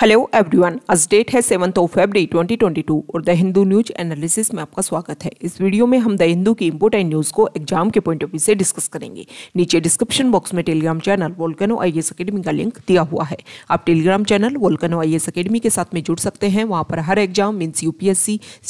Hello everyone आज date है seventh of February 2022 और द हिंदू न्यूज एनालिसिस में आपका स्वागत है इस वीडियो में हम द हिंदू की इंपोर्टेंट न्यूज़ को एग्जाम के पॉइंट ऑफ व्यू से डिस्कस करेंगे नीचे डिस्क्रिप्शन बॉक्स में Telegram channel volcano I S academy का लिंक दिया हुआ है आप Telegram channel volcano I S academy के साथ में जुड़ सकते हैं वहाँ पर हर exam means U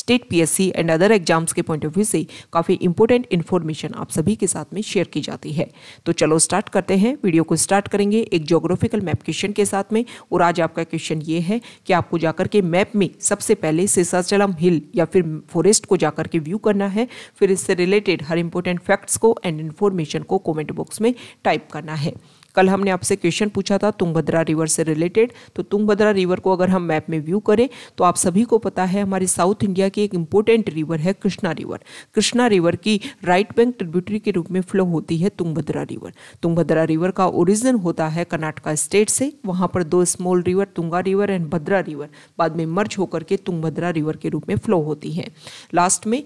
state P and other exams के पॉइंट ऑफ व्यू से काफ़ी इंपोर्टेंट इन्फॉर्मेशन आप सभी के साथ में शेयर की जाती है तो चलो स्टार्ट करते हैं वीडियो को स्टार्ट करेंगे एक जोग्राफिकल मैप क्वेश्चन के साथ में और आज आपका क्वेश्चन सजेशन ये है कि आपको जाकर के मैप में सबसे पहले सिसाचलम हिल या फिर फॉरेस्ट को जाकर के व्यू करना है फिर इससे रिलेटेड हर इंपॉर्टेंट फैक्ट्स को एंड इन्फॉर्मेशन को कॉमेंट बॉक्स में टाइप करना है कल हमने आपसे क्वेश्चन पूछा था तुंगभद्रा रिवर से रिलेटेड तो तुंगभद्रा रिवर को अगर हम मैप में व्यू करें तो आप सभी को पता है हमारे साउथ इंडिया की एक इम्पोर्टेंट रिवर है कृष्णा रिवर कृष्णा रिवर की राइट बैंक ट्रिब्यूटरी के रूप में फ्लो होती है तुंगभद्रा रिवर तुंगभद्रा रिवर का ओरिजिन होता है कर्नाटका स्टेट से वहाँ पर दो small river Tunga river and Bhadra river बाद में मर्ज होकर के तुंगभद्रा रिवर के रूप में फ्लो होती है लास्ट में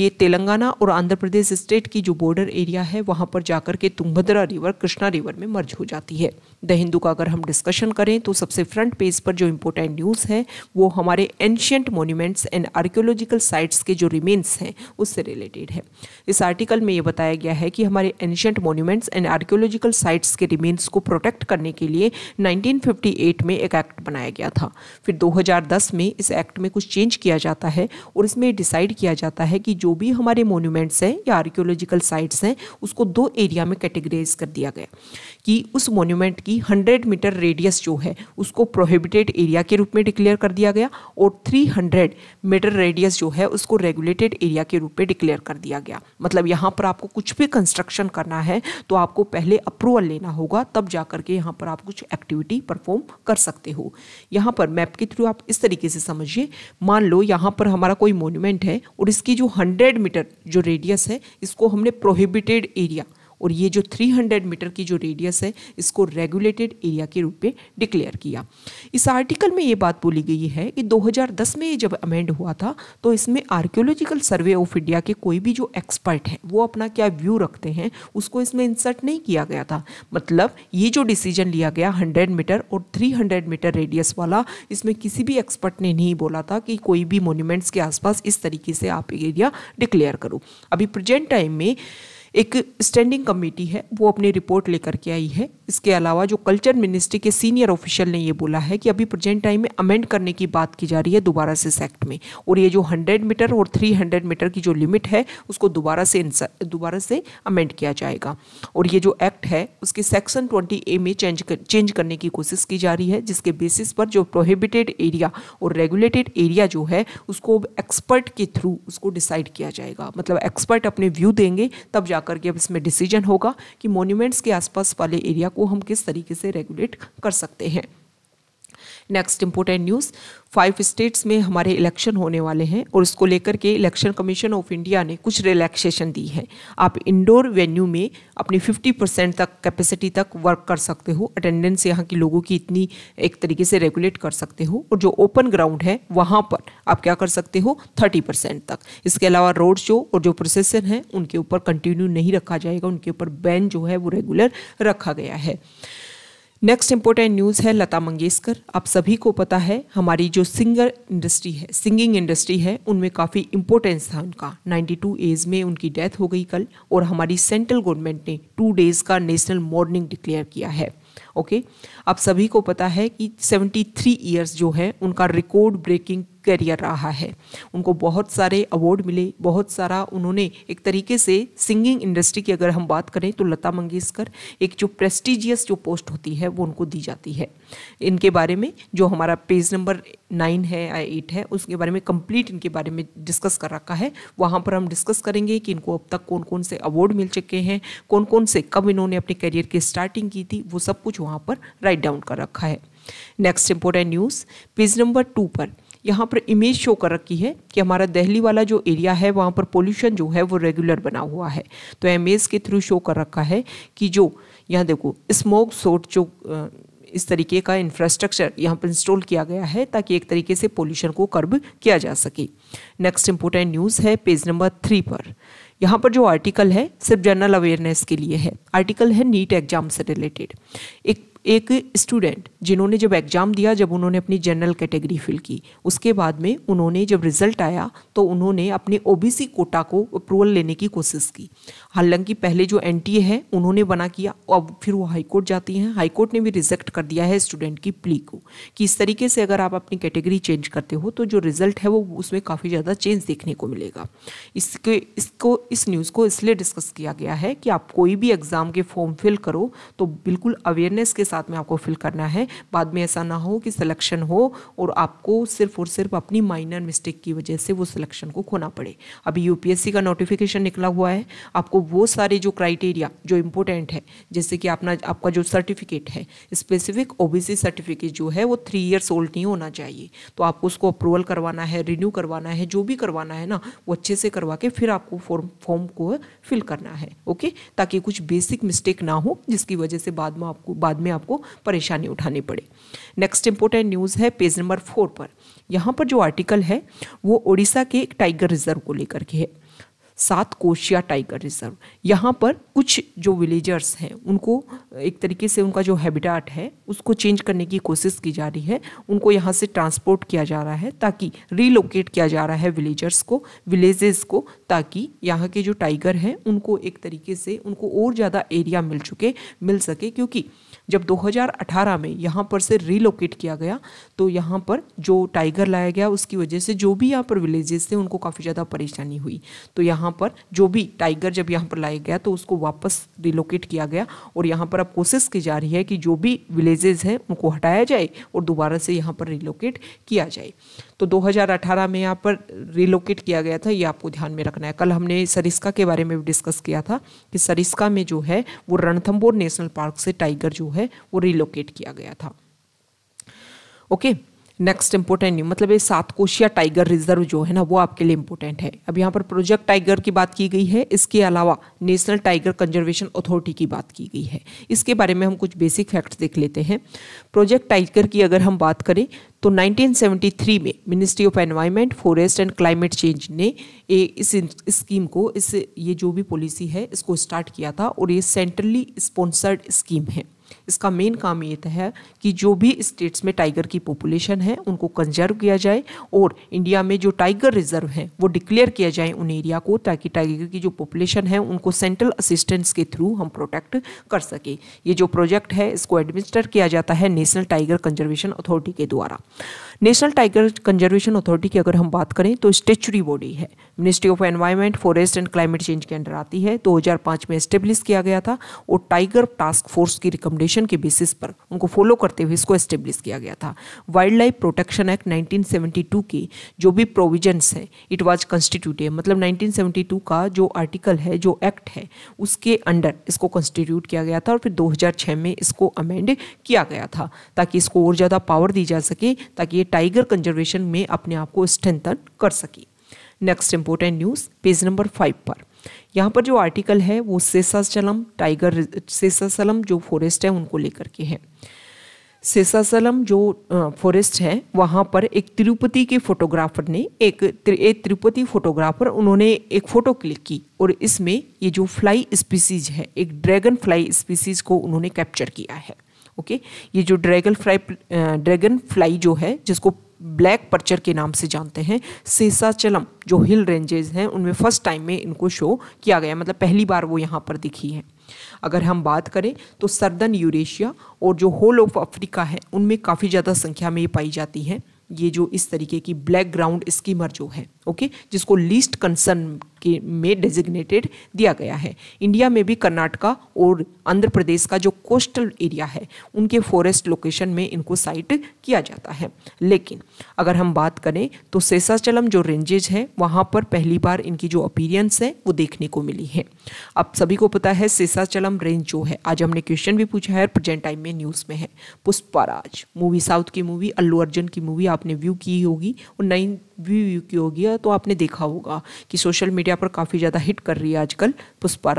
ये तेलंगाना और आंध्र प्रदेश स्टेट की जो बॉर्डर एरिया है वहाँ पर जाकर के तुंगभद्रा रिवर कृष्णा रिवर में मर्ज हो जाती है द हिंदू का अगर हम डिस्कशन करें तो सबसे फ्रंट पेज पर जो इम्पोर्टेंट न्यूज़ है वो हमारे ancient monuments and archaeological sites के जो रिमेन्स हैं उससे रिलेटेड है इस आर्टिकल में ये बताया गया है कि हमारे ancient monuments and archaeological sites के रिमेन्स को प्रोटेक्ट करने के लिए 1958 में एक एक्ट बनाया गया था फिर 2010 में इस एक्ट में कुछ चेंज किया जाता है और इसमें डिसाइड किया जाता है कि जो भी हमारे मोन्यूमेंट्स हैं या आर्कियोलॉजिकल साइट्स हैं उसको दो एरिया में कैटेगराइज कर दिया गया कि उस मोन्यूमेंट की हंड्रेड मीटर रेडियस जो है उसको प्रोहिबिटेड एरिया के रूप में डिक्लेयर कर दिया गया और थ्री हंड्रेड मीटर रेडियस जो है उसको रेगुलेटेड एरिया के रूप में डिक्लेयर कर दिया गया मतलब यहाँ पर आपको कुछ भी कंस्ट्रक्शन करना है तो आपको पहले अप्रूवल लेना होगा तब जा करके यहाँ पर आप कुछ एक्टिविटी परफॉर्म कर सकते हो यहाँ पर मैप के थ्रू आप इस तरीके से समझिए मान लो यहाँ पर हमारा कोई मोन्यूमेंट है और इसकी जो हंड्रेड मीटर जो रेडियस है इसको हमने प्रोहिबिटेड एरिया और ये जो 300 मीटर की जो रेडियस है इसको रेगुलेटेड एरिया के रूप में डिक्लेयर किया इस आर्टिकल में ये बात बोली गई है कि 2010 में ये जब अमेंड हुआ था तो इसमें आर्कियोलॉजिकल सर्वे ऑफ इंडिया के कोई भी जो एक्सपर्ट हैं वो अपना क्या व्यू रखते हैं उसको इसमें इंसर्ट नहीं किया गया था मतलब ये जो डिसीजन लिया गया हंड्रेड मीटर और थ्री मीटर रेडियस वाला इसमें किसी भी एक्सपर्ट ने नहीं बोला था कि कोई भी मोन्यूमेंट्स के आसपास इस तरीके से आप एरिया डिक्लेयर करो अभी प्रेजेंट टाइम में एक स्टैंडिंग कमेटी है वो अपनी रिपोर्ट लेकर के आई है इसके अलावा जो कल्चर मिनिस्ट्री के सीनियर ऑफिशियल ने ये बोला है कि अभी प्रेजेंट टाइम में अमेंड करने की बात की जा रही है दोबारा से सेक्ट में और ये जो हंड्रेड मीटर और थ्री हंड्रेड मीटर की जो लिमिट है उसको दोबारा से दोबारा से अमेंड किया जाएगा और ये जो एक्ट है उसके सेक्शन ट्वेंटी ए में चेंज कर, चेंज करने की कोशिश की जा रही है जिसके बेसिस पर जो प्रोहिबिटेड एरिया और रेगुलेटेड एरिया जो है उसको एक्सपर्ट के थ्रू उसको डिसाइड किया जाएगा मतलब एक्सपर्ट अपने व्यू देंगे तब जाकर के अब इसमें डिसीजन होगा कि मोन्यूमेंट्स के आसपास वाले एरिया को हम किस तरीके से रेगुलेट कर सकते हैं next important news five states में हमारे इलेक्शन होने वाले हैं और इसको लेकर के इलेक्शन कमीशन ऑफ इंडिया ने कुछ रिलैक्सेशन दी है आप इंडोर वेन्यू में अपनी 50 परसेंट तक कैपेसिटी तक वर्क कर सकते हो अटेंडेंस यहाँ के लोगों की इतनी एक तरीके से रेगुलेट कर सकते हो और जो ओपन ग्राउंड है वहाँ पर आप क्या कर सकते हो थर्टी परसेंट तक इसके अलावा रोड शो और जो प्रोसेसन है उनके ऊपर कंटिन्यू नहीं रखा जाएगा उनके ऊपर बैन जो है वो रेगुलर रखा गया है नेक्स्ट इंपॉर्टेंट न्यूज़ है लता मंगेशकर आप सभी को पता है हमारी जो सिंगर इंडस्ट्री है सिंगिंग इंडस्ट्री है उनमें काफ़ी इंपॉर्टेंस था उनका 92 एज में उनकी डेथ हो गई कल और हमारी सेंट्रल गवर्नमेंट ने टू डेज़ का नेशनल मॉर्निंग डिक्लेयर किया है ओके okay? आप सभी को पता है कि 73 थ्री ईयर्स जो है उनका रिकॉर्ड ब्रेकिंग करियर रहा है उनको बहुत सारे अवार्ड मिले बहुत सारा उन्होंने एक तरीके से सिंगिंग इंडस्ट्री की अगर हम बात करें तो लता मंगेशकर एक जो प्रेस्टिजियस जो पोस्ट होती है वो उनको दी जाती है इनके बारे में जो हमारा पेज नंबर नाइन है या एट है उसके बारे में कंप्लीट इनके बारे में डिस्कस कर रखा है वहाँ पर हम डिस्कस करेंगे कि इनको अब तक कौन कौन से अवार्ड मिल चुके हैं कौन कौन से कब इन्होंने अपने करियर की स्टार्टिंग की थी वो सब कुछ वहाँ पर राइट डाउन कर रखा है next important news page number two पर यहाँ पर इमेज शो कर रखी है कि हमारा दहली वाला जो एरिया है वहाँ पर पोल्यूशन जो है वो रेगुलर बना हुआ है तो एमेज के थ्रू शो कर रखा है कि जो यहाँ देखो स्मोक सोट जो इस तरीके का इंफ्रास्ट्रक्चर यहाँ पर इंस्टॉल किया गया है ताकि एक तरीके से पोल्यूशन को कर्ब किया जा सके नेक्स्ट इम्पोर्टेंट न्यूज़ है पेज नंबर थ्री पर यहाँ पर जो आर्टिकल है सिर्फ जनरल अवेयरनेस के लिए है आर्टिकल है नीट एग्जाम से रिलेटेड एक एक स्टूडेंट जिन्होंने जब एग्ज़ाम दिया जब उन्होंने अपनी जनरल कैटेगरी फिल की उसके बाद में उन्होंने जब रिज़ल्ट आया तो उन्होंने अपने ओबीसी कोटा को अप्रूवल लेने की कोशिश की हालांकि पहले जो एन है उन्होंने बना किया अब फिर वो हाईकोर्ट जाती हैं हाईकोर्ट ने भी रिजेक्ट कर दिया है स्टूडेंट की प्ली को कि इस तरीके से अगर आप अपनी कैटेगरी चेंज करते हो तो जो रिज़ल्ट है वो उसमें काफ़ी ज़्यादा चेंज देखने को मिलेगा इसके इसको इस न्यूज़ को इसलिए डिस्कस किया गया है कि आप कोई भी एग्ज़ाम के फॉर्म फिल करो तो बिल्कुल अवेयरनेस के साथ साथ में आपको फिल करना है बाद में ऐसा ना हो कि सिलेक्शन हो और आपको सिर्फ और सिर्फ अपनी माइनर मिस्टेक की वजह से वो सिलेक्शन को खोना पड़े अभी यूपीएससी का नोटिफिकेशन निकला हुआ है आपको वो सारे जो क्राइटेरिया जो इम्पोर्टेंट है जैसे कि अपना आपका जो सर्टिफिकेट है स्पेसिफिक ओबीसी सर्टिफिकेट जो है वो थ्री ईयर्स ओल्ड नहीं होना चाहिए तो आपको उसको अप्रूवल करवाना है रिन्यू करवाना है जो भी करवाना है ना वो अच्छे से करवा के फिर आपको फॉर्म फॉर्म को फिल करना है ओके ताकि कुछ बेसिक मिस्टेक ना हो जिसकी वजह से बाद में आपको बाद में आप आपको परेशानी उठानी पड़े नेक्स्ट इंपॉर्टेंट न्यूज़ है पेज नंबर फोर पर यहाँ पर जो आर्टिकल है वो उड़ीसा के एक टाइगर रिजर्व को लेकर के है सात कोशिया टाइगर रिजर्व यहाँ पर कुछ जो विलेजर्स हैं उनको एक तरीके से उनका जो हैबिटाट है उसको चेंज करने की कोशिश की जा रही है उनको यहाँ से ट्रांसपोर्ट किया जा रहा है ताकि रीलोकेट किया जा रहा है विलेजर्स को विलेजेस को ताकि यहाँ के जो टाइगर हैं उनको एक तरीके से उनको और ज़्यादा एरिया मिल चुके मिल सके क्योंकि जब 2018 में यहाँ पर से रीलोकेट किया गया तो यहाँ पर जो टाइगर लाया गया उसकी वजह से जो भी यहाँ पर विलेजेस थे उनको काफ़ी ज़्यादा परेशानी हुई तो यहाँ पर जो भी टाइगर जब यहाँ पर लाया गया तो उसको वापस रिलोकेट किया गया और यहाँ पर अब कोशिश की जा रही है कि जो भी विलेजेस हैं उनको हटाया जाए और दोबारा से यहाँ पर रिलोकेट किया जाए तो 2018 में यहाँ पर रिलोकेट किया गया था ये आपको ध्यान में रखना है कल हमने सरिस्का के बारे में भी डिस्कस किया था कि सरिस्का में जो है वो रणथम्बोर नेशनल पार्क से टाइगर जो है वो रिलोकेट किया गया था ओके नेक्स्ट इंपोर्टेंट न्यू मतलब ये सात कोशिया टाइगर रिजर्व जो है ना वो आपके लिए इंपोर्टेंट है अब यहाँ पर प्रोजेक्ट टाइगर की बात की गई है इसके अलावा नेशनल टाइगर कंजर्वेशन अथॉरिटी की बात की गई है इसके बारे में हम कुछ बेसिक फैक्ट्स देख लेते हैं प्रोजेक्ट टाइगर की अगर हम बात करें तो 1973 में ministry of environment forest and climate change ने ए, इस स्कीम को इस ये जो भी पॉलिसी है इसको स्टार्ट किया था और ये सेंट्रली स्पॉन्सर्ड स्कीम है इसका मेन काम ये है कि जो भी स्टेट्स में टाइगर की पॉपुलेशन है उनको कंजर्व किया जाए और इंडिया में जो टाइगर रिजर्व है वो डिक्लेयर किया जाए उन एरिया को ताकि टाइगर की जो पॉपुलेशन है उनको सेंट्रल असिस्टेंस के थ्रू हम प्रोटेक्ट कर सकें ये जो प्रोजेक्ट है इसको एडमिनिस्टर किया जाता है नेशनल टाइगर कंजर्वेशन अथॉरिटी के द्वारा नेशनल टाइगर कंजर्वेशन अथॉरिटी की अगर हम बात करें तो स्टेचुरी बॉडी है ministry of environment forest and climate change के अंडर आती है 2005 में स्टेब्लिश किया गया था और टाइगर टास्क फोर्स की रिकमेंडेशन कंडीशन के बेसिस पर उनको फॉलो करते हुए इसको एस्टेब्लिश किया गया था वाइल्ड लाइफ प्रोटेक्शन एक्ट 1972 के जो भी प्रोविजंस हैं इट वाज कंस्टिट्यूटेड मतलब 1972 का जो आर्टिकल है जो एक्ट है उसके अंडर इसको कंस्टिट्यूट किया गया था और फिर 2006 में इसको अमेंड किया गया था ताकि इसको और ज़्यादा पावर दी जा सके ताकि ये टाइगर कंजर्वेशन में अपने आप को स्ट्रेंथन कर सके next important news page number five पर यहाँ पर जो आर्टिकल है वो सेसासलम टाइगर सेसासलम जो फॉरेस्ट है उनको लेकर के है सेसासलम जो फॉरेस्ट है वहाँ पर एक तिरुपति के फोटोग्राफर ने एक तिरुपति फोटोग्राफर उन्होंने एक फ़ोटो क्लिक की और इसमें ये जो फ्लाई स्पीसीज है एक ड्रैगन फ्लाई स्पीसीज को उन्होंने कैप्चर किया है ओके ये जो ड्रैगन फ्लाई ड्रैगन फ्लाई जो है जिसको ब्लैक पर्चर के नाम से जानते हैं सेसाचलम जो हिल रेंजेस हैं उनमें फर्स्ट टाइम में इनको शो किया गया मतलब पहली बार वो यहाँ पर दिखी है अगर हम बात करें तो सर्दन यूरेशिया और जो होल ऑफ अफ्रीका है उनमें काफ़ी ज़्यादा संख्या में ये पाई जाती है ये जो इस तरीके की ब्लैक ग्राउंड स्कीमर जो है ओके जिसको लीस्ट कंसर्न के में डेजिग्नेटेड दिया गया है इंडिया में भी कर्नाटका और आंध्र प्रदेश का जो कोस्टल एरिया है उनके फॉरेस्ट लोकेशन में इनको साइट किया जाता है लेकिन अगर हम बात करें तो सेसाचलम जो रेंजेज है वहाँ पर पहली बार इनकी जो अपीरियंस है वो देखने को मिली है अब सभी को पता है सेसाचलम रेंज जो है आज हमने क्वेश्चन भी पूछा है प्रेजेंट टाइम में न्यूज़ में है पुष्पाराज मूवी साउथ की मूवी अल्लू अर्जुन की मूवी आपने व्यू की होगी और नई व्यू व्यू की होगी तो आपने देखा होगा कि सोशल मीडिया पर काफ़ी ज़्यादा हिट कर रही है आजकल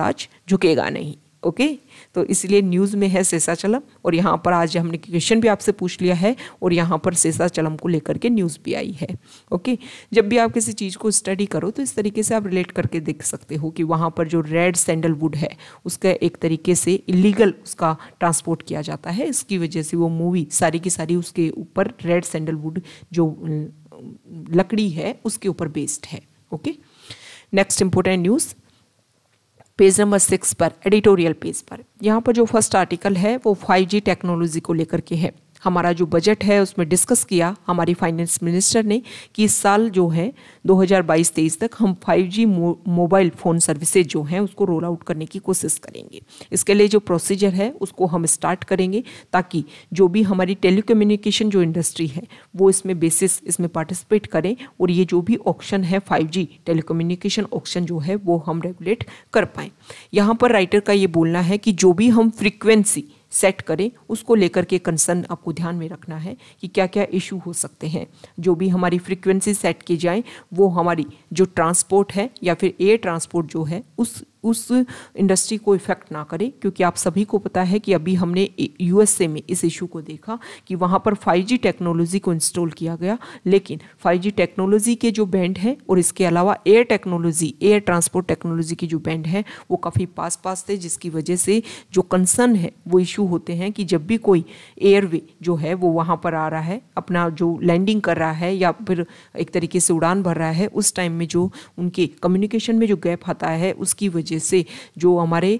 राज झुकेगा नहीं ओके तो इसलिए न्यूज़ में है सेसाचलम और यहाँ पर आज हमने क्वेश्चन भी आपसे पूछ लिया है और यहाँ पर सेसाचलम को लेकर के न्यूज़ भी आई है ओके जब भी आप किसी चीज़ को स्टडी करो तो इस तरीके से आप रिलेट करके देख सकते हो कि वहाँ पर जो रेड सैंडलवुड है उसका एक तरीके से इलीगल उसका ट्रांसपोर्ट किया जाता है इसकी वजह से वो मूवी सारी की सारी उसके ऊपर रेड सैंडलवुड जो लकड़ी है उसके ऊपर बेस्ड है okay next important news page number six पर एडिटोरियल पेज पर यहाँ पर जो फर्स्ट आर्टिकल है वो फाइव टेक्नोलॉजी को लेकर के है हमारा जो बजट है उसमें डिस्कस किया हमारी फाइनेंस मिनिस्टर ने कि इस साल जो है 2022-23 तक हम 5G मोबाइल फ़ोन सर्विसेज जो हैं उसको रोल आउट करने की कोशिश करेंगे इसके लिए जो प्रोसीजर है उसको हम स्टार्ट करेंगे ताकि जो भी हमारी टेली जो इंडस्ट्री है वो इसमें बेसिस इसमें पार्टिसिपेट करें और ये जो भी ऑप्शन है फाइव जी ऑप्शन जो है वो हम रेगुलेट कर पाएँ यहाँ पर राइटर का ये बोलना है कि जो भी हम फ्रिक्वेंसी सेट करें उसको लेकर के कंसर्न आपको ध्यान में रखना है कि क्या क्या इशू हो सकते हैं जो भी हमारी फ्रिक्वेंसी सेट की जाए वो हमारी जो ट्रांसपोर्ट है या फिर एयर ट्रांसपोर्ट जो है उस उस इंडस्ट्री को इफ़ेक्ट ना करे क्योंकि आप सभी को पता है कि अभी हमने यूएसए में इस इशू को देखा कि वहाँ पर 5G टेक्नोलॉजी को इंस्टॉल किया गया लेकिन 5G टेक्नोलॉजी के जो बैंड हैं और इसके अलावा air technology air transport technology की जो बैंड है वो काफ़ी पास पास थे जिसकी वजह से जो कंसर्न है वो इशू होते हैं कि जब भी कोई एयरवे जो है वो वहाँ पर आ रहा है अपना जो लैंडिंग कर रहा है या फिर एक तरीके से उड़ान भर रहा है उस टाइम में जो उनके कम्युनिकेशन में जो गैप आता है उसकी वजह वजह से जो हमारे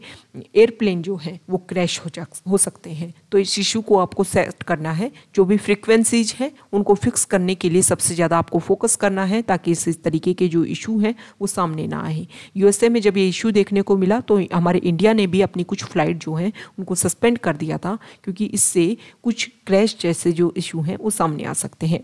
एयरप्लेन जो हैं वो क्रैश हो जा हो सकते हैं तो इस इशू को आपको सेट करना है जो भी फ्रिक्वेंसीज हैं उनको फिक्स करने के लिए सबसे ज़्यादा आपको फोकस करना है ताकि इस तरीके के जो इशू हैं वो सामने ना आए यूएसए में जब ये इशू देखने को मिला तो हमारे इंडिया ने भी अपनी कुछ फ़्लाइट जो हैं उनको सस्पेंड कर दिया था क्योंकि इससे कुछ क्रैश जैसे जो इशू हैं वो सामने आ सकते हैं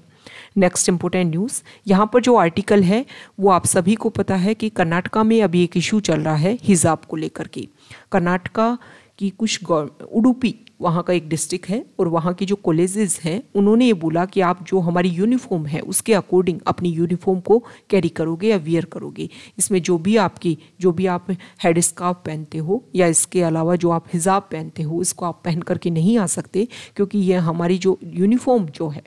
नेक्स्ट इम्पोर्टेंट न्यूज़ यहाँ पर जो आर्टिकल है वो आप सभी को पता है कि कर्नाटका में अभी एक इशू चल रहा है हिजाब को लेकर के कर्नाटका की कुछ उडुपी वहाँ का एक डिस्ट्रिक्ट है और वहाँ की जो कॉलेजेस हैं उन्होंने ये बोला कि आप जो हमारी यूनिफॉर्म है उसके अकॉर्डिंग अपनी यूनिफॉर्म को कैरी करोगे या वियर करोगे इसमें जो भी आपकी जो भी आप हेड स्काफ पहनते हो या इसके अलावा जो आप हिजाब पहनते हो इसको आप पहन करके नहीं आ सकते क्योंकि यह हमारी जो यूनिफॉर्म जो है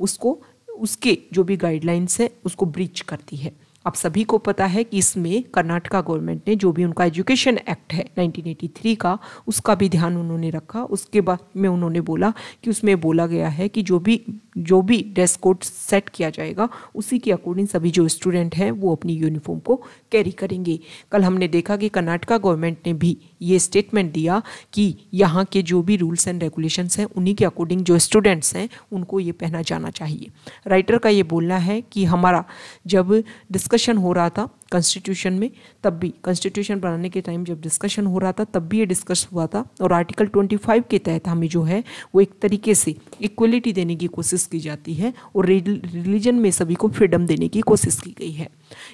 उसको उसके जो भी गाइडलाइंस है उसको ब्रीच करती है आप सभी को पता है कि इसमें कर्नाटका गवर्नमेंट ने जो भी उनका एजुकेशन एक्ट है 1983 का उसका भी ध्यान उन्होंने रखा उसके बाद में उन्होंने बोला कि उसमें बोला गया है कि जो भी जो भी ड्रेस कोड सेट किया जाएगा उसी के अकॉर्डिंग सभी जो स्टूडेंट हैं वो अपनी यूनिफॉर्म को कैरी करेंगे कल हमने देखा कि कर्नाटका गवर्नमेंट ने भी ये स्टेटमेंट दिया कि यहाँ के जो भी रूल्स एंड रेगुलेशंस हैं उन्हीं के अकॉर्डिंग जो स्टूडेंट्स हैं उनको ये पहना जाना चाहिए राइटर का ये बोलना है कि हमारा जब डिस्क डिस्कशन हो रहा था कॉन्स्टिट्यूशन में तब भी कॉन्स्टिट्यूशन बनाने के टाइम जब डिस्कशन हो रहा था तब भी ये डिस्कस हुआ था और आर्टिकल 25 के तहत हमें जो है वो एक तरीके से इक्वलिटी देने की कोशिश की जाती है और रिलीजन में सभी को फ्रीडम देने की कोशिश की गई है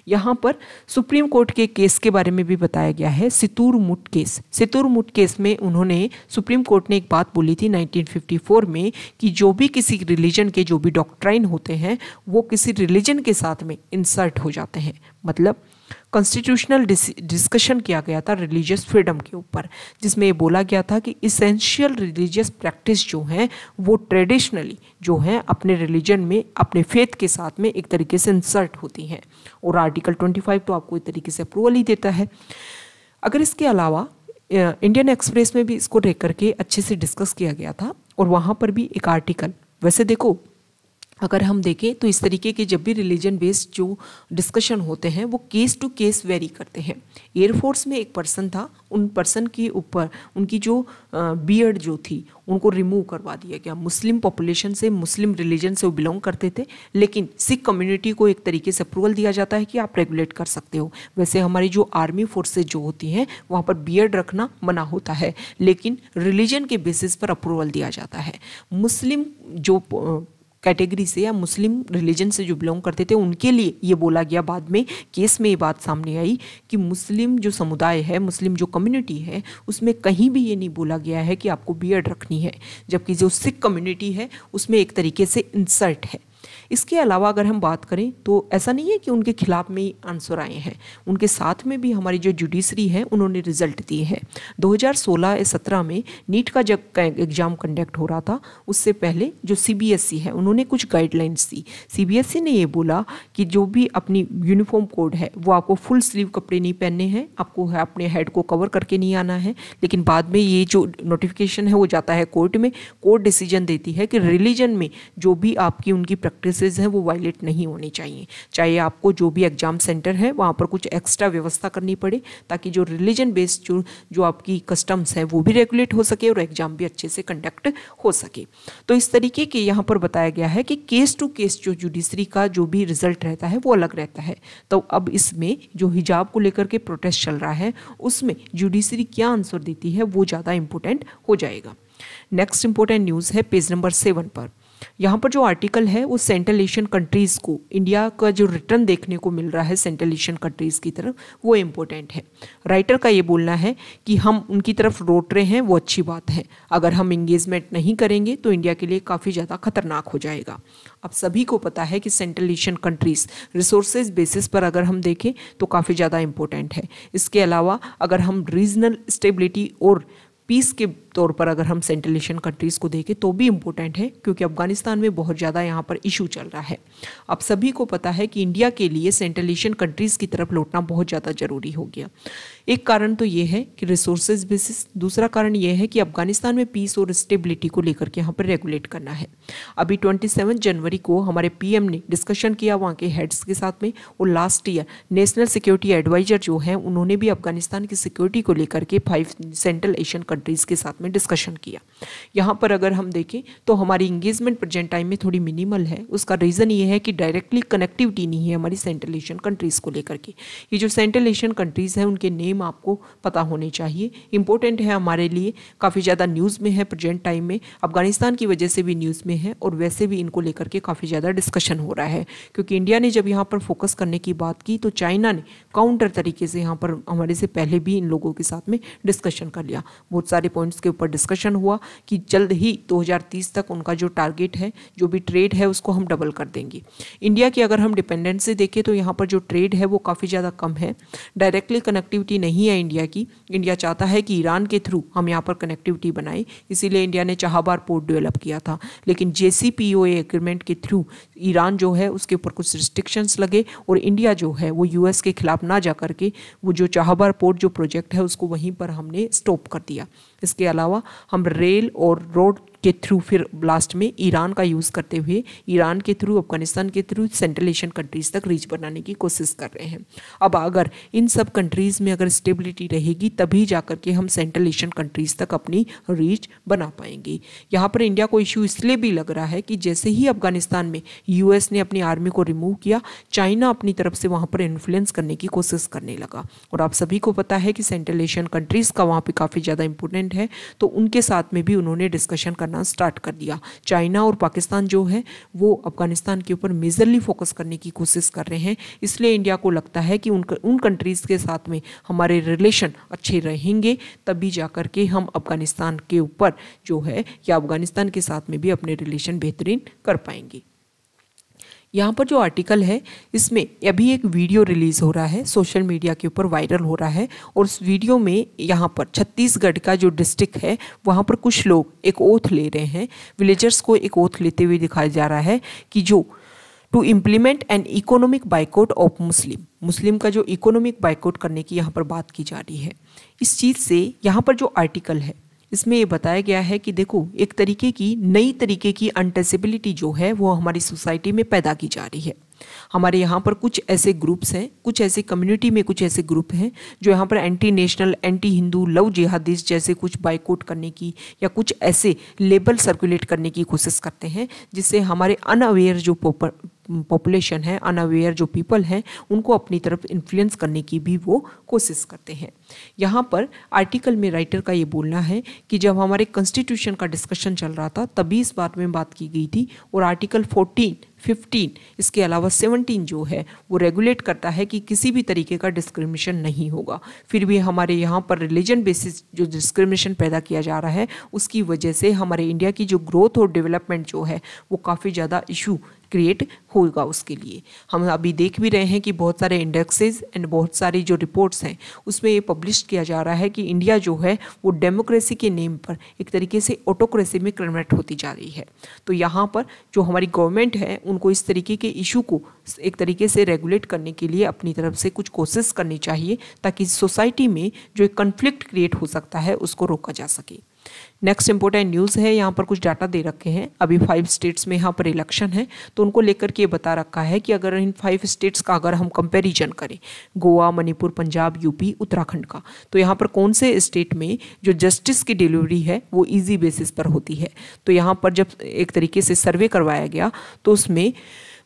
यहाँ पर सुप्रीम कोर्ट के केस के बारे में भी बताया गया है सितूर मुठ केस सितूर मुठ केस में उन्होंने सुप्रीम कोर्ट ने एक बात बोली थी 1954 में कि जो भी किसी रिलीजन के जो भी डॉक्ट्राइन होते हैं वो किसी रिलीजन के साथ में इंसर्ट हो जाते हैं मतलब कॉन्स्टिट्यूशनल डिस्कशन किया गया था रिलीजियस फ्रीडम के ऊपर जिसमें ये बोला गया था कि इसेंशियल रिलीजियस प्रैक्टिस जो हैं वो ट्रेडिशनली जो हैं अपने रिलीजन में अपने फेथ के साथ में एक तरीके से इंसर्ट होती हैं और आर्टिकल 25 तो आपको एक तरीके से अप्रूवल ही देता है अगर इसके अलावा इंडियन एक्सप्रेस में भी इसको देख करके अच्छे से डिस्कस किया गया था और वहाँ पर भी एक आर्टिकल वैसे देखो अगर हम देखें तो इस तरीके के जब भी रिलीजन बेस्ड जो डिस्कशन होते हैं वो केस टू केस वेरी करते हैं एयरफोर्स में एक पर्सन था उन पर्सन के ऊपर उनकी जो बियर्ड जो थी उनको रिमूव करवा दिया गया मुस्लिम पॉपुलेशन से मुस्लिम रिलीजन से वो बिलोंग करते थे लेकिन सिख कम्युनिटी को एक तरीके से अप्रूवल दिया जाता है कि आप रेगुलेट कर सकते हो वैसे हमारी जो आर्मी फोर्सेज जो होती हैं वहाँ पर बियर्ड रखना मना होता है लेकिन रिलीजन के बेसिस पर अप्रूवल दिया जाता है मुस्लिम जो कैटेगरी से या मुस्लिम रिलीजन से जो बिलोंग करते थे उनके लिए ये बोला गया बाद में केस में ये बात सामने आई कि मुस्लिम जो समुदाय है मुस्लिम जो कम्युनिटी है उसमें कहीं भी ये नहीं बोला गया है कि आपको बियर्ड रखनी है जबकि जो सिख कम्युनिटी है उसमें एक तरीके से इंसर्ट है इसके अलावा अगर हम बात करें तो ऐसा नहीं है कि उनके खिलाफ में ही आंसर आए हैं उनके साथ में भी हमारी जो जुडिशरी है उन्होंने रिजल्ट दिए हैं 2016 या सत्रह में नीट का जब एग्ज़ाम कंडक्ट हो रहा था उससे पहले जो सी e है उन्होंने कुछ गाइडलाइंस दी सी e ने ये बोला कि जो भी अपनी यूनिफॉर्म कोड है वो आपको फुल स्लीव कपड़े नहीं पहनने हैं आपको है अपने हेड को कवर करके नहीं आना है लेकिन बाद में ये जो नोटिफिकेशन है वो जाता है कोर्ट में कोर्ट डिसीजन देती है कि रिलीजन में जो भी आपकी उनकी प्रैक्टिस सर्विसेज हैं वो वायलेट नहीं होनी चाहिए चाहे आपको जो भी एग्ज़ाम सेंटर है वहाँ पर कुछ एक्स्ट्रा व्यवस्था करनी पड़े ताकि जो रिलीजन बेस्ड जो जो आपकी कस्टम्स हैं वो भी रेगुलेट हो सके और एग्ज़ाम भी अच्छे से कंडक्ट हो सके तो इस तरीके के यहाँ पर बताया गया है कि केस टू केस जो जुडिशरी का जो भी रिजल्ट रहता है वो अलग रहता है तो अब इसमें जो हिजाब को लेकर के प्रोटेस्ट चल रहा है उसमें जुडिशरी क्या आंसर देती है वो ज़्यादा इम्पोर्टेंट हो जाएगा नेक्स्ट इंपॉर्टेंट न्यूज़ है पेज नंबर सेवन पर यहाँ पर जो आर्टिकल है वो सेंट्रल एशियन कंट्रीज़ को इंडिया का जो रिटर्न देखने को मिल रहा है सेंट्रल एशियन कंट्रीज़ की तरफ वो इम्पोर्टेंट है राइटर का ये बोलना है कि हम उनकी तरफ रोट रहे हैं वो अच्छी बात है अगर हम इंगेजमेंट नहीं करेंगे तो इंडिया के लिए काफ़ी ज़्यादा खतरनाक हो जाएगा अब सभी को पता है कि central Asian countries resources basis पर अगर हम देखें तो काफ़ी ज़्यादा इम्पोर्टेंट है इसके अलावा अगर हम रीजनल स्टेबिलिटी और पीस के तौर पर अगर हम सेंट्रल एशियन कंट्रीज़ को देखें तो भी इम्पोर्टेंट है क्योंकि अफगानिस्तान में बहुत ज़्यादा यहाँ पर इशू चल रहा है अब सभी को पता है कि इंडिया के लिए सेंट्रल एशियन कंट्रीज़ की तरफ लौटना बहुत ज़्यादा ज़रूरी हो गया एक कारण तो ये है कि रिसोर्सेज बेसिस दूसरा कारण ये है कि अफगानिस्तान में पीस और स्टेबिलिटी को लेकर के यहाँ पर रेगुलेट करना है अभी 27 जनवरी को हमारे पीएम ने डिस्कशन किया वहाँ के हेड्स के साथ में और last year national security adviser जो हैं उन्होंने भी अफगानिस्तान की सिक्योरिटी को लेकर के फाइव सेंट्रल एशियन कंट्रीज़ के साथ में डिस्कशन किया यहाँ पर अगर हम देखें तो हमारी इंगेजमेंट प्रेजेंट टाइम में थोड़ी मिनिमल है उसका रीज़न ये है कि डायरेक्टली कनेक्टिविटी नहीं है हमारी सेंट्रल एशियन कंट्रीज़ को लेकर के ये जो सेंट्रल एशियन कंट्रीज़ हैं उनके नेम आपको पता होने चाहिए इंपॉर्टेंट है हमारे लिए काफ़ी ज़्यादा न्यूज़ में है प्रजेंट टाइम में अफगानिस्तान की वजह से भी न्यूज़ में है और वैसे भी इनको लेकर के काफ़ी ज़्यादा डिस्कशन हो रहा है क्योंकि इंडिया ने जब यहाँ पर फोकस करने की बात की तो चाइना ने काउंटर तरीके से यहाँ पर हमारे से पहले भी इन लोगों के साथ में डिस्कशन कर लिया बहुत सारे पॉइंट्स के ऊपर डिस्कशन हुआ कि जल्द ही 2030 तक उनका जो टारगेट है जो भी ट्रेड है उसको हम डबल कर देंगे इंडिया की अगर हम डिपेंडेंट से देखें तो यहाँ पर जो ट्रेड है वो काफ़ी ज़्यादा कम है डायरेक्टली कनेक्टिविटी नहीं है इंडिया की इंडिया चाहता है कि ईरान के थ्रू हम यहाँ पर कनेक्टिविटी बनाएं इसीलिए इंडिया ने चाहबार पोर्ट डेवलप किया था लेकिन जे एग्रीमेंट के थ्रू ईरान जो है उसके ऊपर कुछ रिस्ट्रिक्शंस लगे और इंडिया जो है वो यूएस के खिलाफ ना जा करके वो जो चाहबार पोर्ट जो प्रोजेक्ट है उसको वहीं पर हमने स्टॉप कर दिया इसके अलावा हम रेल और रोड के थ्रू फिर लास्ट में ईरान का यूज़ करते हुए ईरान के थ्रू अफगानिस्तान के थ्रू सेंट्रल एशियन कंट्रीज़ तक रीच बनाने की कोशिश कर रहे हैं अब अगर इन सब कंट्रीज़ में अगर स्टेबिलिटी रहेगी तभी जा के हम सेंट्रल एशियन कंट्रीज़ तक अपनी रीच बना पाएंगे यहाँ पर इंडिया को इश्यू इसलिए भी लग रहा है कि जैसे ही अफगानिस्तान में यूएस ने अपनी आर्मी को रिमूव किया चाइना अपनी तरफ से वहाँ पर इन्फ्लुएंस करने की कोशिश करने लगा और आप सभी को पता है कि सेंट्रल एशियन कंट्रीज़ का वहाँ पर काफ़ी ज़्यादा इंपोर्टेंट है तो उनके साथ में भी उन्होंने डिस्कशन करना करना स्टार्ट कर दिया चाइना और पाकिस्तान जो है वो अफगानिस्तान के ऊपर मेजरली फोकस करने की कोशिश कर रहे हैं इसलिए इंडिया को लगता है कि उन उन कंट्रीज़ के साथ में हमारे रिलेशन अच्छे रहेंगे तभी जा कर के हम अफगानिस्तान के ऊपर जो है या अफगानिस्तान के साथ में भी अपने रिलेशन बेहतरीन कर पाएंगे यहाँ पर जो आर्टिकल है इसमें अभी एक वीडियो रिलीज़ हो रहा है सोशल मीडिया के ऊपर वायरल हो रहा है और उस वीडियो में यहाँ पर छत्तीसगढ़ का जो डिस्ट्रिक्ट है वहाँ पर कुछ लोग एक ओथ ले रहे हैं विलेजर्स को एक ओथ लेते हुए दिखाया जा रहा है कि जो to implement an economic boycott of Muslim Muslim का जो इकोनॉमिक बाइकआउट करने की यहाँ पर बात की जा रही है इस चीज़ से यहाँ पर जो आर्टिकल है इसमें ये बताया गया है कि देखो एक तरीके की नई तरीके की अनटेसिबिलिटी जो है वो हमारी सोसाइटी में पैदा की जा रही है हमारे यहाँ पर कुछ ऐसे ग्रुप्स हैं कुछ ऐसे कम्युनिटी में कुछ ऐसे ग्रुप हैं जो यहाँ पर anti national anti Hindu love jihadist जैसे कुछ बाइकोट करने की या कुछ ऐसे लेबल सर्कुलेट करने की कोशिश करते हैं जिससे हमारे अनअवेयर जो पॉपुलेशन है अनअवेयर जो पीपल हैं उनको अपनी तरफ इन्फ्लुएंस करने की भी वो कोशिश करते हैं यहाँ पर आर्टिकल में राइटर का ये बोलना है कि जब हमारे कॉन्स्टिट्यूशन का डिस्कशन चल रहा था तभी इस बात में बात की गई थी और आर्टिकल फोर्टीन फिफ्टीन इसके अलावा सेवनटीन जो है वो रेगुलेट करता है कि किसी भी तरीके का डिस्क्रिमिनेशन नहीं होगा फिर भी हमारे यहाँ पर रिलीजन बेसिस जो डिस्क्रिमिनेशन पैदा किया जा रहा है उसकी वजह से हमारे इंडिया की जो ग्रोथ और डेवलपमेंट जो है वो काफ़ी ज़्यादा इशू क्रिएट होगा उसके लिए हम अभी देख भी रहे हैं कि बहुत सारे इंडेक्सेस एंड बहुत सारी जो रिपोर्ट्स हैं उसमें ये पब्लिश किया जा रहा है कि इंडिया जो है वो डेमोक्रेसी के नेम पर एक तरीके से ऑटोक्रेसी में कन्वर्ट होती जा रही है तो यहाँ पर जो हमारी गवर्नमेंट है उनको इस तरीके के इशू को एक तरीके से रेगुलेट करने के लिए अपनी तरफ से कुछ कोशिश करनी चाहिए ताकि सोसाइटी में जो एक कन्फ्लिक्ट क्रिएट हो सकता है उसको रोका जा सके नेक्स्ट इंपॉर्टेंट न्यूज़ है यहाँ पर कुछ डाटा दे रखे हैं अभी फाइव स्टेट्स में यहाँ पर इलेक्शन है तो उनको लेकर के बता रखा है कि अगर इन फाइव स्टेट्स का अगर हम कंपेरिजन करें गोवा मणिपुर पंजाब यूपी उत्तराखंड का तो यहाँ पर कौन से स्टेट में जो जस्टिस की डिलीवरी है वो ईजी बेसिस पर होती है तो यहाँ पर जब एक तरीके से सर्वे करवाया गया तो उसमें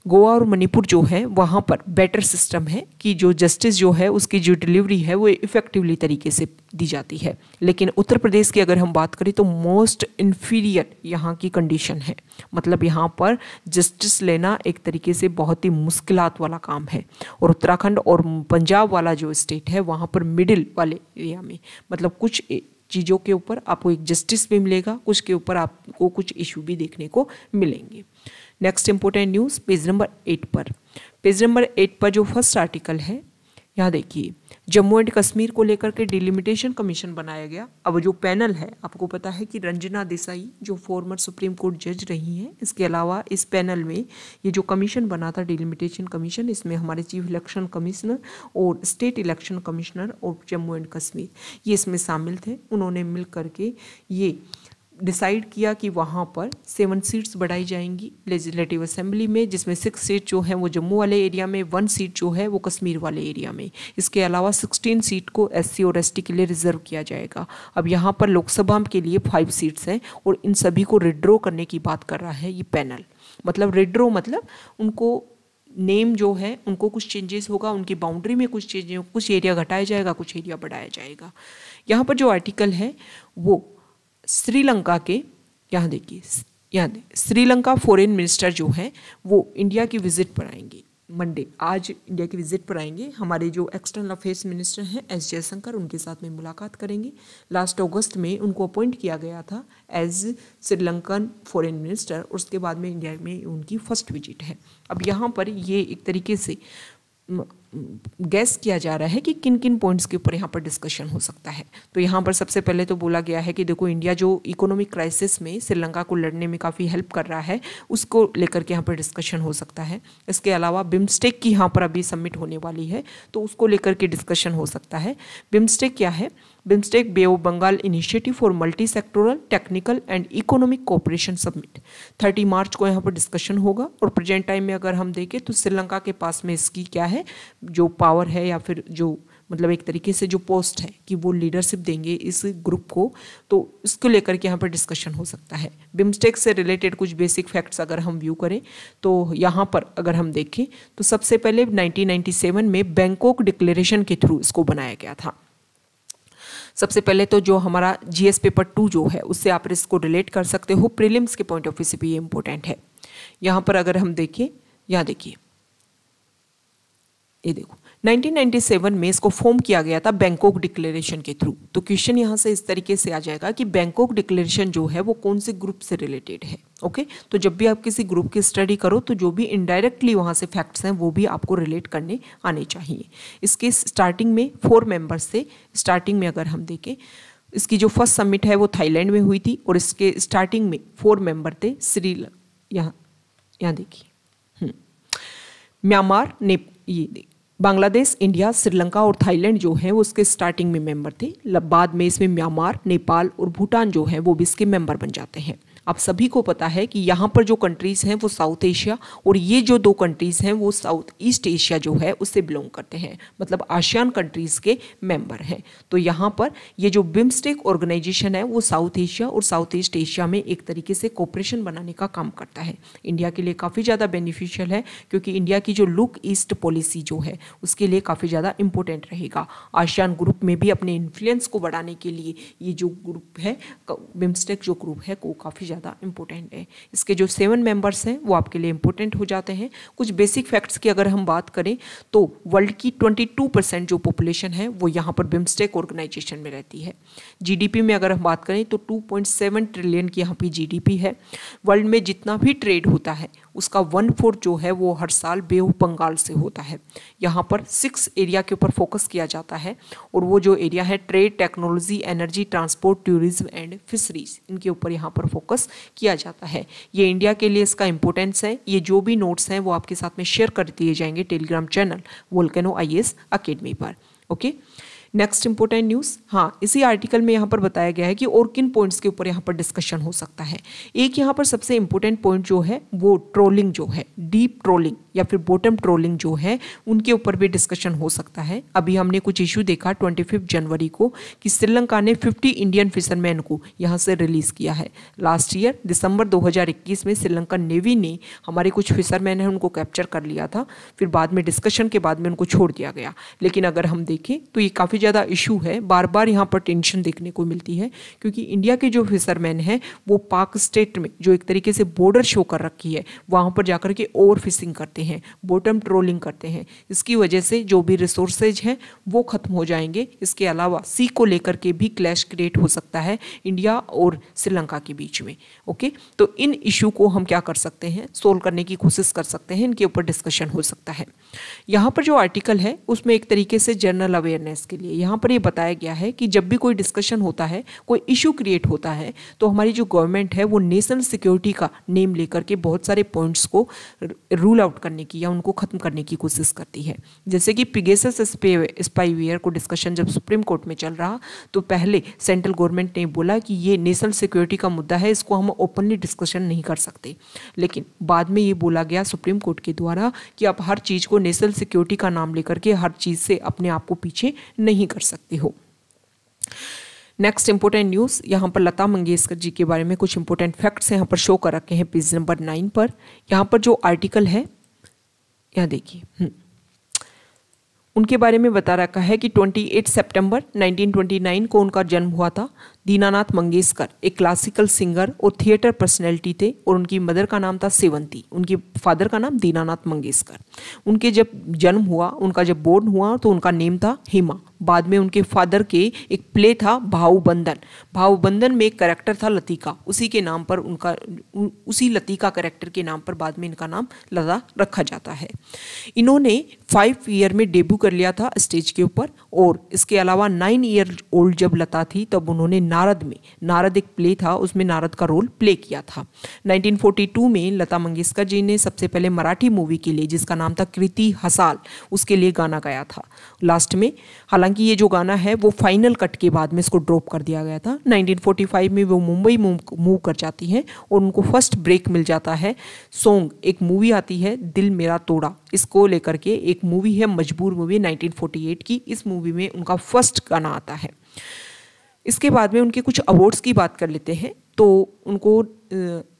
गोवा और मणिपुर जो है वहाँ पर बेटर सिस्टम है कि जो जस्टिस जो है उसकी जो डिलीवरी है वो इफ़ेक्टिवली तरीके से दी जाती है लेकिन उत्तर प्रदेश की अगर हम बात करें तो मोस्ट इन्फीरियर यहाँ की कंडीशन है मतलब यहाँ पर जस्टिस लेना एक तरीके से बहुत ही मुश्किल वाला काम है और उत्तराखंड और पंजाब वाला जो स्टेट है वहाँ पर मिडिल वाले एरिया में मतलब कुछ चीज़ों के ऊपर आपको एक जस्टिस भी मिलेगा कुछ के ऊपर आपको कुछ इशू भी देखने को मिलेंगे next important news page number eight पर पेज नंबर एट पर जो फर्स्ट आर्टिकल है यहाँ देखिए जम्मू एंड कश्मीर को लेकर के डिलिमिटेशन कमीशन बनाया गया अब जो पैनल है आपको पता है कि रंजना देसाई जो फॉर्मर सुप्रीम कोर्ट जज रही हैं इसके अलावा इस पैनल में ये जो कमीशन बना था डिलिमिटेशन कमीशन इसमें हमारे चीफ इलेक्शन कमिश्नर और स्टेट इलेक्शन कमिश्नर और जम्मू एंड कश्मीर ये इसमें शामिल थे उन्होंने मिल करके ये डिसाइड किया कि वहाँ पर सेवन सीट्स बढ़ाई जाएंगी लेजिस्लेटिव असेंबली में जिसमें सिक्स सीट जो है वो जम्मू वाले एरिया में वन सीट जो है वो कश्मीर वाले एरिया में इसके अलावा सिक्सटीन सीट को एससी और एसटी के लिए रिजर्व किया जाएगा अब यहाँ पर लोकसभा के लिए फाइव सीट्स हैं और इन सभी को रिड्रो करने की बात कर रहा है ये पैनल मतलब रिड्रो मतलब उनको नेम जो है उनको कुछ चेंजेस होगा उनकी बाउंड्री में कुछ चेंजेस कुछ एरिया घटाया जाएगा कुछ एरिया बढ़ाया जाएगा यहाँ पर जो आर्टिकल है वो श्रीलंका के यहाँ देखिए यहाँ श्रीलंका फॉरेन मिनिस्टर जो हैं वो इंडिया की विजिट पर आएंगे मंडे आज इंडिया की विजिट पर आएंगे हमारे जो एक्सटर्नल अफेयर्स मिनिस्टर हैं एस जयशंकर उनके साथ में मुलाकात करेंगे लास्ट अगस्त में उनको अपॉइंट किया गया था एज श्रीलंकन फॉरेन मिनिस्टर उसके बाद में इंडिया में उनकी फर्स्ट विजिट है अब यहाँ पर ये एक तरीके से गैस किया जा रहा है कि किन किन पॉइंट्स के ऊपर यहाँ पर डिस्कशन हो सकता है तो यहाँ पर सबसे पहले तो बोला गया है कि देखो इंडिया जो इकोनॉमिक क्राइसिस में श्रीलंका को लड़ने में काफ़ी हेल्प कर रहा है उसको लेकर के यहाँ पर डिस्कशन हो सकता है इसके अलावा बिम्स्टेक की यहाँ पर अभी सबमिट होने वाली है तो उसको लेकर के डिस्कशन हो सकता है बिम्स्टेक क्या है BIMSTEC Bay of Bengal initiative for multi sectoral technical and economic cooperation summit 30 मार्च को यहाँ पर डिस्कशन होगा और प्रेजेंट टाइम में अगर हम देखें तो श्रीलंका के पास में इसकी क्या है जो पावर है या फिर जो मतलब एक तरीके से जो पोस्ट है कि वो लीडरशिप देंगे इस ग्रुप को तो इसको लेकर के यहाँ पर डिस्कशन हो सकता है बिम्स्टेक से रिलेटेड कुछ बेसिक फैक्ट्स अगर हम व्यू करें तो यहाँ पर अगर हम देखें तो सबसे पहले 1997 में बैंकॉक डिक्लेरेशन के थ्रू इसको बनाया गया था सबसे पहले तो जो हमारा जी पेपर टू जो है उससे आप इसको रिलेट कर सकते हो प्रिलिम्स के पॉइंट ऑफ व्यू से भी ये इम्पोर्टेंट है यहाँ पर अगर हम देखें यहाँ देखिए ये देखो 1997 में इसको फॉर्म किया गया था बैंकॉक डिक्लेरेशन के थ्रू तो क्वेश्चन यहाँ से इस तरीके से आ जाएगा कि बैंकॉक डिक्लेरेशन जो है वो कौन से ग्रुप से रिलेटेड है ओके तो जब भी आप किसी ग्रुप की स्टडी करो तो जो भी इनडायरेक्टली वहाँ से फैक्ट्स हैं वो भी आपको रिलेट करने आने चाहिए इसके स्टार्टिंग में फोर मेम्बर्स थे स्टार्टिंग में अगर हम देखें इसकी जो फर्स्ट समिट है वो थाईलैंड में हुई थी और इसके स्टार्टिंग में फोर मेंबर थे श्री यहाँ यहाँ देखिए म्यांमार नेप ये देख बांग्लादेश इंडिया श्रीलंका और थाईलैंड जो हैं वो उसके स्टार्टिंग में मेंबर थे बाद में इसमें म्यांमार नेपाल और भूटान जो हैं वो भी इसके मेंबर बन जाते हैं आप सभी को पता है कि यहाँ पर जो कंट्रीज़ हैं वो साउथ एशिया और ये जो दो कंट्रीज़ हैं वो साउथ ईस्ट एशिया जो है उससे बिलोंग करते हैं मतलब आशियान कंट्रीज़ के मेंबर हैं तो यहाँ पर ये जो बिम्स्टेक ऑर्गेनाइजेशन है वो साउथ एशिया और साउथ ईस्ट एशिया में एक तरीके से कॉपरेशन बनाने का काम करता है इंडिया के लिए काफ़ी ज़्यादा बेनिफिशियल है क्योंकि इंडिया की जो लुक ईस्ट पॉलिसी जो है उसके लिए काफ़ी ज़्यादा इंपॉर्टेंट रहेगा आशियान ग्रुप में भी अपने इन्फ्लुएंस को बढ़ाने के लिए ये जो ग्रुप है बिम्स्टेक जो ग्रुप है वो काफ़ी ज़्यादा इंपॉर्टेंट है इसके जो सेवन मेंबर्स हैं वो आपके लिए इंपॉर्टेंट हो जाते हैं कुछ बेसिक फैक्ट्स की अगर हम बात करें तो वर्ल्ड की ट्वेंटी टू परसेंट जो पॉपुलेशन है वो यहाँ पर बिम्स्टेक ऑर्गेनाइजेशन में रहती है जी में अगर हम बात करें तो टू पॉइंट सेवन ट्रिलियन की यहाँ पर जी है वर्ल्ड में जितना भी ट्रेड होता है उसका वन फोर्थ जो है वो हर साल बेहू बंगाल से होता है यहाँ पर सिक्स एरिया के ऊपर फोकस किया जाता है और वो जो एरिया है trade technology energy transport tourism and fisheries इनके ऊपर यहाँ पर फोकस किया जाता है ये इंडिया के लिए इसका इंपॉर्टेंस है ये जो भी नोट्स हैं वो आपके साथ में शेयर कर दिए जाएंगे Telegram channel volcano I S academy पर okay okay? Next important news हाँ इसी आर्टिकल में यहाँ पर बताया गया है कि और किन पॉइंट्स के ऊपर यहाँ पर डिस्कशन हो सकता है एक यहाँ पर सबसे इंपॉर्टेंट पॉइंट जो है वो ट्रोलिंग जो है डीप ट्रोलिंग या फिर बॉटम ट्रोलिंग जो है उनके ऊपर भी डिस्कशन हो सकता है अभी हमने कुछ इश्यू देखा ट्वेंटी जनवरी को कि श्रीलंका ने फिफ्टी इंडियन फिशरमैन को यहाँ से रिलीज़ किया है लास्ट ईयर दिसंबर इक्कीस में श्रीलंकन नेवी ने हमारे कुछ फिशरमैन हैं उनको कैप्चर कर लिया था फिर बाद में डिस्कशन के बाद में उनको छोड़ दिया गया लेकिन अगर हम देखें तो ये काफ़ी ज़्यादा इशू है बार बार यहाँ पर टेंशन देखने को मिलती है क्योंकि इंडिया के जो फिशरमैन हैं वो पाक स्टेट में जो एक तरीके से बॉर्डर शो कर रखी है वहाँ पर जाकर के ओवर फिशिंग करते हैं बॉटम ट्रोलिंग करते हैं इसकी वजह से जो भी रिसोर्सेज हैं वो ख़त्म हो जाएंगे इसके अलावा सी को लेकर के भी क्लैश क्रिएट हो सकता है इंडिया और श्रीलंका के बीच में ओके तो इन इशू को हम क्या कर सकते हैं सोल्व करने की कोशिश कर सकते हैं इनके ऊपर डिस्कशन हो सकता है यहाँ पर जो आर्टिकल है उसमें एक तरीके से जनरल अवेयरनेस के लिए यहाँ पर ये बताया गया है कि जब भी कोई डिस्कशन होता है कोई इशू क्रिएट होता है तो हमारी जो गवर्नमेंट है वो नेशनल सिक्योरिटी का नेम लेकर के बहुत सारे पॉइंट्स को रूल आउट करने की या उनको ख़त्म करने की कोशिश करती है जैसे कि पिगेस स्पाईवेयर को डिस्कशन जब सुप्रीम कोर्ट में चल रहा तो पहले सेंट्रल गवर्नमेंट ने बोला कि ये नेशनल सिक्योरिटी का मुद्दा है इसको हम ओपनली डिस्कशन नहीं कर सकते लेकिन बाद में ये बोला गया सुप्रीम कोर्ट के द्वारा कि आप हर चीज़ को नेशनल सिक्योरिटी का नाम लेकर के हर चीज़ से अपने आप को पीछे नहीं नहीं कर सकते हो नेक्स्ट इंपॉर्टेंट न्यूज़ यहाँ पर लता मंगेशकर जी के बारे में कुछ इंपॉर्टेंट फैक्ट्स यहाँ पर शो कर रखे हैं पेज नंबर नाइन पर यहाँ पर जो आर्टिकल है यहाँ देखिए हम्म, उनके बारे में बता रखा है कि 28 सितंबर 1929 को उनका जन्म हुआ था दीनानाथ मंगेशकर एक क्लासिकल सिंगर और थिएटर पर्सनैलिटी थे और उनकी मदर का नाम था सेवंती उनके फादर का नाम दीनानाथ मंगेशकर उनके जब जन्म हुआ उनका जब बोर्न हुआ तो उनका नेम था हेमा बाद में उनके फादर के एक प्ले था भावबंधन भावबंधन में एक करेक्टर था लतिका उसी के नाम पर उनका उसी लतिका करेक्टर के नाम पर बाद में इनका नाम लता रखा जाता है इन्होंने फाइव ईयर में डेब्यू कर लिया था स्टेज के ऊपर और इसके अलावा नाइन ईयर ओल्ड जब लता थी तब उन्होंने नारद में नारद एक प्ले था उसमें नारद का रोल प्ले किया था 1942 में लता मंगेशकर जी ने सबसे पहले मराठी मूवी के लिए जिसका नाम था कृति हसाल उसके लिए गाना गाया था लास्ट में हालांकि ये जो गाना है वो फाइनल कट के बाद में इसको ड्रॉप कर दिया गया था नाइनटीन में वो मुंबई मूव कर जाती हैं और उनको फर्स्ट ब्रेक मिल जाता है सॉन्ग एक मूवी आती है दिल मेरा तोड़ा इसको लेकर के एक मूवी है मजबूर मूवी 1948 की इस मूवी में उनका फर्स्ट गाना आता है इसके बाद में उनके कुछ अवार्ड्स की बात कर लेते हैं तो उनको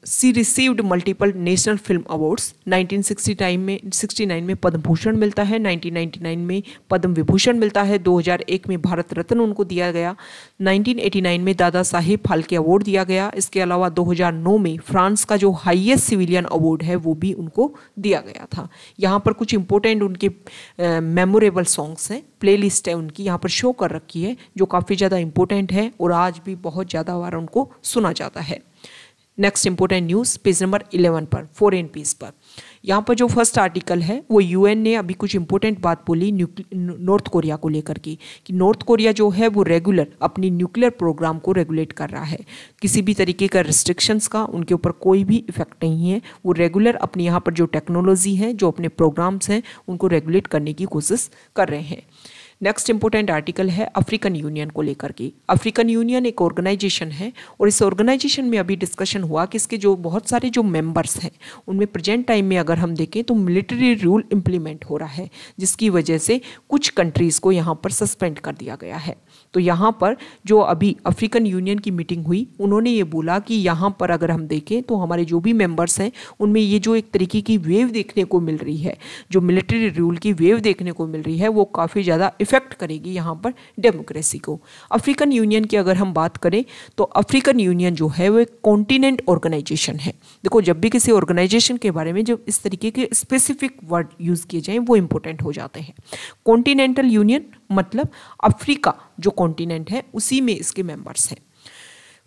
she received multiple national film awards 1960 time में 69 में पद्म भूषण मिलता है 1999 में पद्म विभूषण मिलता है 2001 में भारत रत्न उनको दिया गया 1989 में दादा साहेब फाल्के अवार्ड दिया गया इसके अलावा 2009 में फ्रांस का जो हाईएस्ट सिविलियन अवार्ड है वो भी उनको दिया गया था यहाँ पर कुछ इंपॉर्टेंट उनके मेमोरेबल सॉन्ग्स हैं प्ले लिस्ट है उनकी यहाँ पर शो कर रखी है जो काफ़ी ज़्यादा इंपॉर्टेंट है और आज भी बहुत ज़्यादा बार उनको सुना जाता जाता है next important news page number eleven पर फॉरेन पेज पर यहाँ पर जो फर्स्ट आर्टिकल है वो यूएन ने अभी कुछ इंपॉर्टेंट बात बोली नॉर्थ कोरिया को लेकर की कि नॉर्थ कोरिया जो है वो रेगुलर अपनी न्यूक्लियर प्रोग्राम को रेगुलेट कर रहा है किसी भी तरीके का रिस्ट्रिक्शंस का उनके ऊपर कोई भी इफेक्ट नहीं है वो रेगुलर अपनी यहाँ पर जो टेक्नोलॉजी है जो अपने प्रोग्राम्स हैं उनको रेगुलेट करने की कोशिश कर रहे हैं नेक्स्ट इंपॉर्टेंट आर्टिकल है अफ्रीकन यूनियन को लेकर के अफ्रीकन यूनियन एक ऑर्गेनाइजेशन है और इस ऑर्गेनाइजेशन में अभी डिस्कशन हुआ कि इसके जो बहुत सारे जो मेंबर्स हैं उनमें प्रेजेंट टाइम में अगर हम देखें तो मिलिट्री रूल इम्प्लीमेंट हो रहा है जिसकी वजह से कुछ कंट्रीज़ को यहाँ पर सस्पेंड कर दिया गया है तो यहाँ पर जो अभी अफ्रीकन यूनियन की मीटिंग हुई उन्होंने ये बोला कि यहाँ पर अगर हम देखें तो हमारे जो भी मेंबर्स हैं उनमें ये जो एक तरीके की वेव देखने को मिल रही है जो मिलिट्री रूल की वेव देखने को मिल रही है वो काफ़ी ज़्यादा इफ़ेक्ट करेगी यहाँ पर डेमोक्रेसी को अफ्रीकन यूनियन की अगर हम बात करें तो अफ्रीकन यूनियन जो है वो एक कॉन्टीनेंट ऑर्गेनाइजेशन है देखो जब भी किसी ऑर्गेनाइजेशन के बारे में जब इस तरीके के स्पेसिफिक वर्ड यूज़ किए जाएँ वो इम्पोर्टेंट हो जाते हैं कॉन्टीनेंटल यूनियन मतलब अफ्रीका जो कॉन्टीनेंट है उसी में इसके मेम्बर्स हैं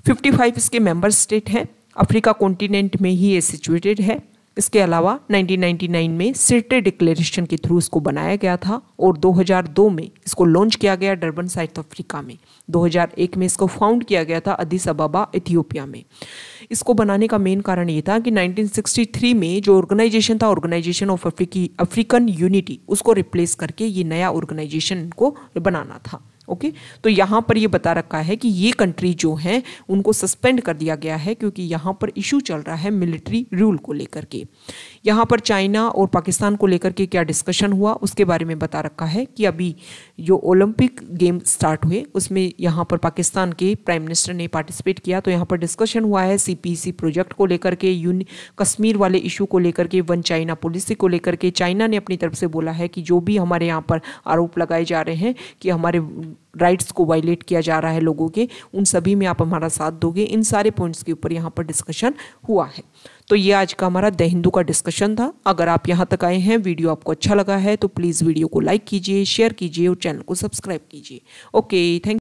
55 इसके मेंबर स्टेट हैं अफ्रीका कॉन्टिनेंट में ही ये सिचुएटेड है इसके अलावा 1999 में सिरटे डिक्लेरेशन के थ्रू इसको बनाया गया था और 2002 में इसको लॉन्च किया गया डरबन साउथ अफ्रीका में 2001 में इसको फाउंड किया गया था अधिस अबाबा इथियोपिया में इसको बनाने का मेन कारण ये था कि 1963 में जो ऑर्गेनाइजेशन था ऑर्गेनाइजेशन ऑफ अफ्रीकी अफ्रीकन यूनिटी उसको रिप्लेस करके ये नया ऑर्गेनाइजेशन को बनाना था ओके तो यहाँ पर ये बता रखा है कि ये कंट्री जो हैं उनको सस्पेंड कर दिया गया है क्योंकि यहाँ पर इशू चल रहा है मिलिट्री रूल को लेकर के यहाँ पर चाइना और पाकिस्तान को लेकर के क्या डिस्कशन हुआ उसके बारे में बता रखा है कि अभी जो ओलंपिक गेम स्टार्ट हुए उसमें यहाँ पर पाकिस्तान के प्राइम मिनिस्टर ने पार्टिसिपेट किया तो यहाँ पर डिस्कशन हुआ है सी प्रोजेक्ट को लेकर के यून कश्मीर वाले इशू को लेकर के वन चाइना पॉलिसी को लेकर के चाइना ने अपनी तरफ से बोला है कि जो भी हमारे यहाँ पर आरोप लगाए जा रहे हैं कि हमारे राइट्स को वायलेट किया जा रहा है लोगों के उन सभी में आप हमारा साथ दोगे इन सारे पॉइंट्स के ऊपर यहाँ पर डिस्कशन हुआ है तो ये आज का हमारा द हिंदू का डिस्कशन था अगर आप यहाँ तक आए हैं वीडियो आपको अच्छा लगा है तो प्लीज़ वीडियो को लाइक कीजिए शेयर कीजिए और चैनल को सब्सक्राइब कीजिए ओके थैंक